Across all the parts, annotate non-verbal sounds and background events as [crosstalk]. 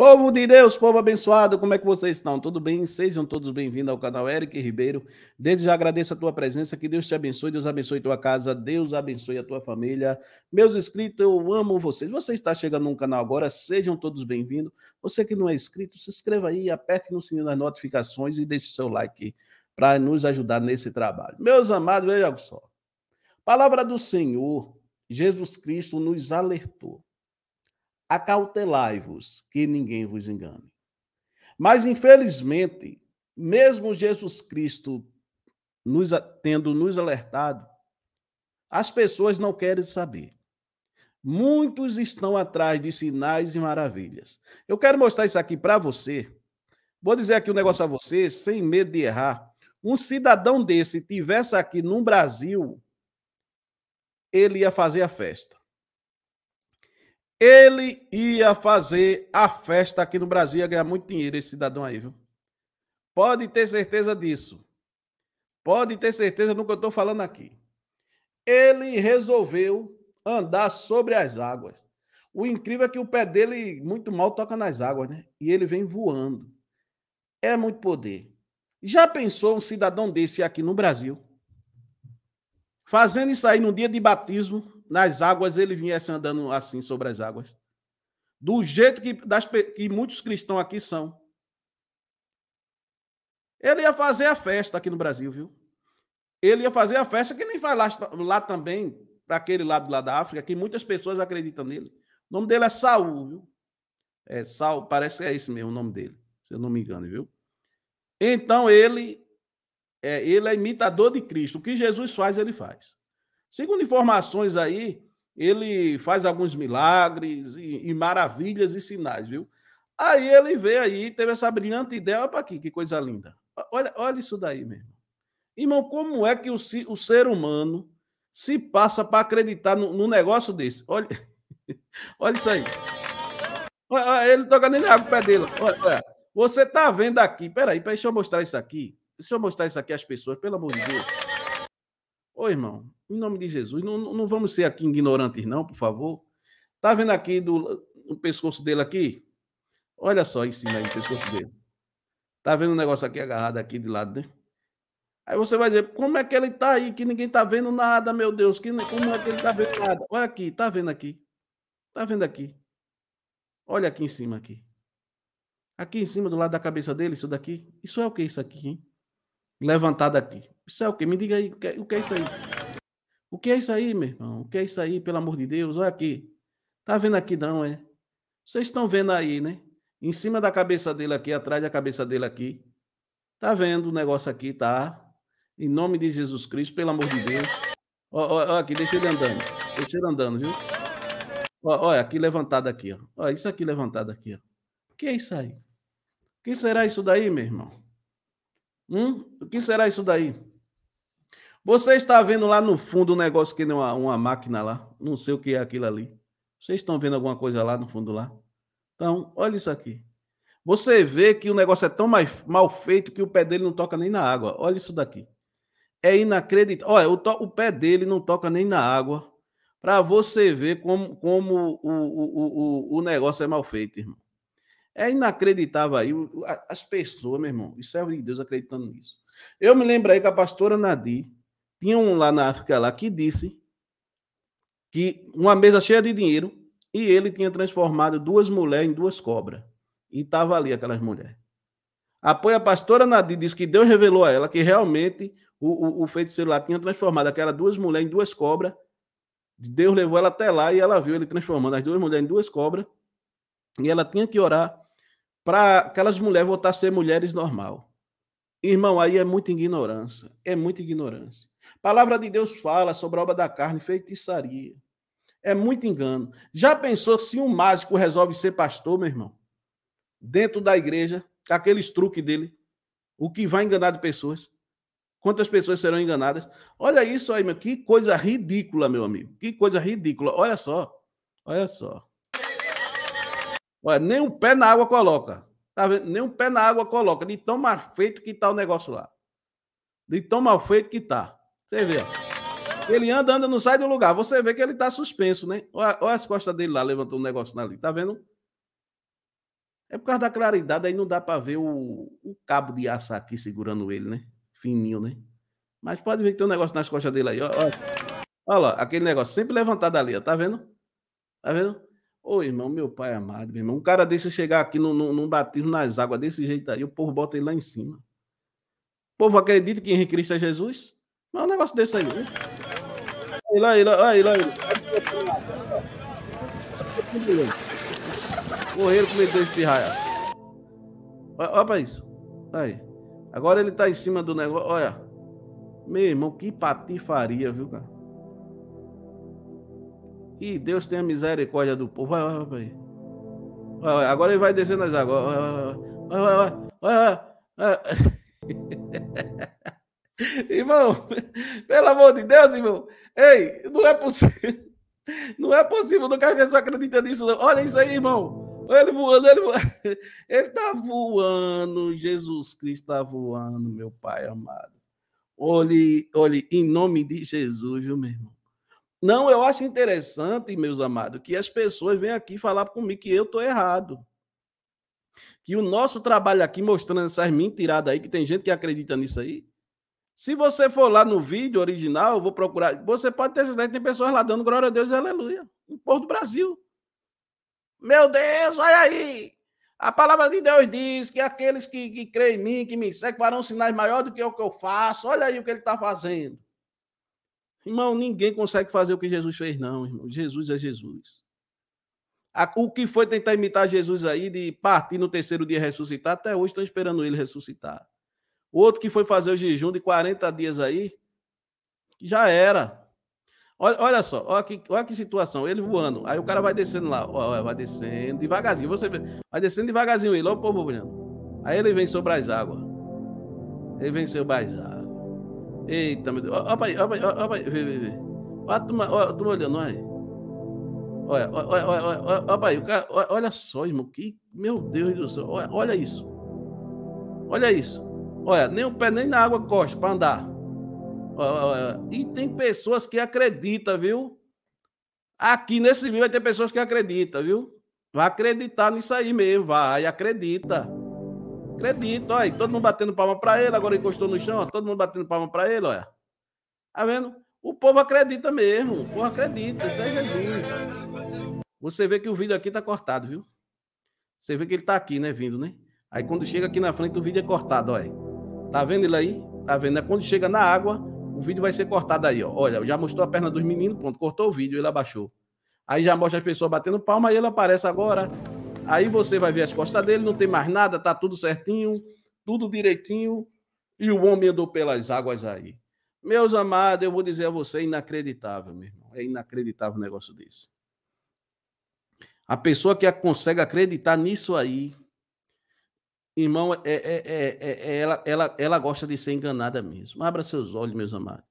Povo de Deus, povo abençoado, como é que vocês estão? Tudo bem? Sejam todos bem-vindos ao canal Eric Ribeiro. Desde já agradeço a tua presença, que Deus te abençoe, Deus abençoe tua casa, Deus abençoe a tua família. Meus inscritos, eu amo vocês. Você está chegando no canal agora, sejam todos bem-vindos. Você que não é inscrito, se inscreva aí, aperte no sininho das notificações e deixe seu like para nos ajudar nesse trabalho. Meus amados, veja só. Palavra do Senhor, Jesus Cristo nos alertou acautelai-vos, que ninguém vos engane. Mas, infelizmente, mesmo Jesus Cristo nos, tendo nos alertado, as pessoas não querem saber. Muitos estão atrás de sinais e maravilhas. Eu quero mostrar isso aqui para você. Vou dizer aqui um negócio a você, sem medo de errar. Um cidadão desse tivesse aqui no Brasil, ele ia fazer a festa. Ele ia fazer a festa aqui no Brasil, ia ganhar muito dinheiro esse cidadão aí, viu? Pode ter certeza disso. Pode ter certeza do que eu estou falando aqui. Ele resolveu andar sobre as águas. O incrível é que o pé dele muito mal toca nas águas, né? E ele vem voando. É muito poder. Já pensou um cidadão desse aqui no Brasil? Fazendo isso aí no dia de batismo, nas águas ele viesse andando assim sobre as águas. Do jeito que, das, que muitos cristãos aqui são. Ele ia fazer a festa aqui no Brasil, viu? Ele ia fazer a festa que nem vai lá, lá também, para aquele lado lá da África, que muitas pessoas acreditam nele. O nome dele é Saul, viu? É Saul, parece que é esse mesmo o nome dele, se eu não me engano, viu? Então ele é, ele é imitador de Cristo. O que Jesus faz, ele faz. Segundo informações aí, ele faz alguns milagres e, e maravilhas e sinais, viu? Aí ele veio aí, teve essa brilhante ideia, olha para aqui, que coisa linda. Olha, olha isso daí, meu irmão. Irmão, como é que o, o ser humano se passa para acreditar no, no, negócio desse? Olha, [laughs] olha isso aí. Olha, ele toca nem na água o pé dele. Olha, olha. Você tá vendo aqui, peraí, peraí, deixa eu mostrar isso aqui. Deixa eu mostrar isso aqui às pessoas, pelo amor de Deus. Ô irmão, em nome de Jesus, não, não vamos ser aqui ignorantes, não, por favor. Tá vendo aqui do, pescoço dele aqui? Olha só em cima aí, o pescoço dele. Tá vendo o negócio aqui agarrado aqui de lado, né? Aí você vai dizer, como é que ele tá aí, que ninguém tá vendo nada, meu Deus, que, como é que ele tá vendo nada? Olha aqui, tá vendo aqui? Tá vendo aqui? Olha aqui em cima aqui. Aqui em cima, do lado da cabeça dele, isso daqui. Isso é o que isso aqui, hein? levantado aqui, Isso é o quê? Me diga aí, o que, é, o que é isso aí? O que é isso aí, meu irmão? O que é isso aí, pelo amor de Deus? Olha aqui. Tá vendo aqui não, é? Vocês estão vendo aí, né? Em cima da cabeça dele aqui, atrás da cabeça dele aqui. Tá vendo o negócio aqui, tá? Em nome de Jesus Cristo, pelo amor de Deus. Olha aqui, deixa ele andando. Deixa ele andando, viu? Olha aqui levantado aqui, ó. Olha isso aqui levantado aqui, ó. O que é isso aí? O que será isso daí, meu irmão? Hum? O que será isso daí? Você está vendo lá no fundo um negócio que nem uma, uma máquina lá. Não sei o que é aquilo ali. Vocês estão vendo alguma coisa lá no fundo lá? Então, olha isso aqui. Você vê que o negócio é tão mais, mal feito que o pé dele não toca nem na água. Olha isso daqui. É inacreditável. Olha, o, to... o pé dele não toca nem na água. Para você ver como, como o, o, o, o negócio é mal feito, irmão. É inacreditável aí as pessoas, meu irmão, e servo de Deus acreditando nisso. Eu me lembro aí que a pastora Nadir tinha um lá na África lá que disse que uma mesa cheia de dinheiro e ele tinha transformado duas mulheres em duas cobras. E estava ali aquelas mulheres. Apoia a pastora Nadir, diz que Deus revelou a ela que realmente o, o, o feiticeiro lá tinha transformado aquelas duas mulheres em duas cobras. Deus levou ela até lá e ela viu ele transformando as duas mulheres em duas cobras. E ela tinha que orar para aquelas mulheres voltar a ser mulheres normal. Irmão, aí é muita ignorância. É muita ignorância. palavra de Deus fala sobre a obra da carne, feitiçaria. É muito engano. Já pensou se um mágico resolve ser pastor, meu irmão? Dentro da igreja, com aqueles truques dele, o que vai enganar de pessoas? Quantas pessoas serão enganadas? Olha isso aí, meu. Que coisa ridícula, meu amigo. Que coisa ridícula. Olha só. Olha só. Ué, nem um pé na água coloca. Tá vendo? Nem um pé na água coloca. De tão mal feito que tá o negócio lá. De tão mal feito que tá. Você vê, ó. Ele anda, anda, não sai do lugar. Você vê que ele tá suspenso, né? Olha, olha as costas dele lá, levantou um negócio ali. Tá vendo? É por causa da claridade, aí não dá para ver o, o, cabo de aço aqui segurando ele, né? Fininho, né? Mas pode ver que tem um negócio nas costas dele aí, ó. Olha, olha lá, aquele negócio sempre levantado ali, ó. Tá vendo? Tá vendo? Ô irmão, meu pai amado, meu irmão, um cara desse chegar aqui num, num, num batismo nas águas desse jeito aí, o povo bota ele lá em cima. O povo acredita que em Cristo é Jesus? Não é um negócio desse aí. Né? Olha lá, olha lá, olha lá. Correram cometeu espirrar. Olha, olha pra isso. Tá aí. Agora ele tá em cima do negócio. Olha. Meu irmão, que patifaria, viu, cara? E Deus tenha misericórdia do povo. Vai, vai, vai. vai, vai. Agora ele vai descendo as águas. Vai, vai, vai. vai, vai, vai. [laughs] irmão, pelo amor de Deus, irmão. Ei, não é possível. Não é possível, não quero ver só acredita nisso. Não. Olha isso aí, irmão. Ele voando, ele voando. Ele tá voando. Jesus Cristo tá voando, meu Pai amado. Olhe, olhe, em nome de Jesus, viu, meu irmão? Não, eu acho interessante, meus amados, que as pessoas venham aqui falar comigo que eu estou errado. Que o nosso trabalho aqui, mostrando essas mentiradas aí, que tem gente que acredita nisso aí. Se você for lá no vídeo original, eu vou procurar. Você pode ter certeza que tem pessoas lá dando glória a Deus e aleluia. No povo do Brasil. Meu Deus, olha aí! A palavra de Deus diz que aqueles que, que creem em mim, que me seguem, farão sinais maiores do que o que eu faço. Olha aí o que ele está fazendo. Irmão, ninguém consegue fazer o que Jesus fez, não, irmão. Jesus é Jesus. O que foi tentar imitar Jesus aí de partir no terceiro dia ressuscitar, até hoje estão esperando ele ressuscitar. O outro que foi fazer o jejum de 40 dias aí, já era. Olha, olha só, olha que, olha que situação. Ele voando, aí o cara vai descendo lá, olha, vai descendo devagarzinho. Você vê, vai descendo devagarzinho ele, olha o povo olhando. Aí ele vem sobre as águas. Ele vem sobre as águas. Eita, meu Deus. Ó, ó, pai, aí, olha ó, Vê, vê, vê. olha a turma, a turma olhando, olha. Olha, olha, olha, olha, olha, aí, o cara, olha só, irmão. Que, meu Deus do céu. Olha, olha isso. Olha isso. Olha, nem o pé nem na água costa para andar. Olha, olha. E tem pessoas que acreditam, viu? Aqui nesse vídeo vai ter pessoas que acreditam, viu? Vai acreditar nisso aí mesmo, vai, acredita. Acredito, olha, todo mundo batendo palma para ele, agora encostou no chão, ó, todo mundo batendo palma para ele, olha. Tá vendo? O povo acredita mesmo, o povo acredita, isso é Jesus. Você vê que o vídeo aqui tá cortado, viu? Você vê que ele tá aqui, né, vindo, né? Aí quando chega aqui na frente, o vídeo é cortado, olha. Tá vendo ele aí? Tá vendo? É Quando chega na água, o vídeo vai ser cortado aí, ó. Olha, já mostrou a perna dos meninos, pronto, cortou o vídeo, ele abaixou. Aí já mostra as pessoas batendo palma, aí ele aparece agora. Aí você vai ver as costas dele, não tem mais nada, tá tudo certinho, tudo direitinho, e o homem andou pelas águas aí. Meus amados, eu vou dizer a você, é inacreditável, meu irmão. É inacreditável o negócio desse. A pessoa que consegue acreditar nisso aí, irmão, é é, é, é, é, ela, ela, ela gosta de ser enganada mesmo. Abra seus olhos, meus amados.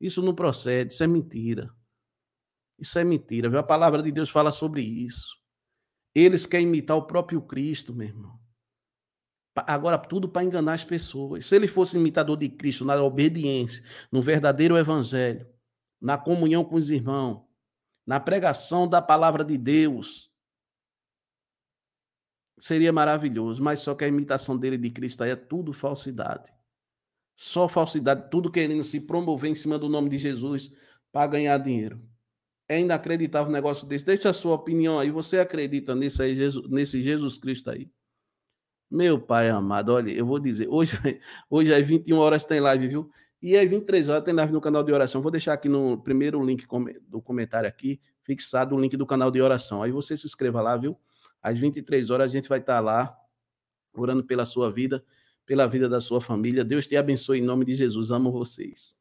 Isso não procede, isso é mentira. Isso é mentira. A palavra de Deus fala sobre isso. Eles querem imitar o próprio Cristo, meu irmão. Agora, tudo para enganar as pessoas. Se ele fosse imitador de Cristo na obediência, no verdadeiro evangelho, na comunhão com os irmãos, na pregação da palavra de Deus, seria maravilhoso. Mas só que a imitação dele de Cristo aí é tudo falsidade. Só falsidade, tudo querendo se promover em cima do nome de Jesus para ganhar dinheiro. É inacreditável um negócio desse. Deixa a sua opinião aí. Você acredita aí, Jesus, nesse Jesus Cristo aí? Meu pai amado, olha, eu vou dizer, hoje, [laughs] hoje às é 21 horas tem live, viu? E às é 23 horas tem live no canal de oração. Vou deixar aqui no primeiro link do comentário aqui, fixado o link do canal de oração. Aí você se inscreva lá, viu? Às 23 horas a gente vai estar tá lá orando pela sua vida, pela vida da sua família. Deus te abençoe em nome de Jesus. Amo vocês.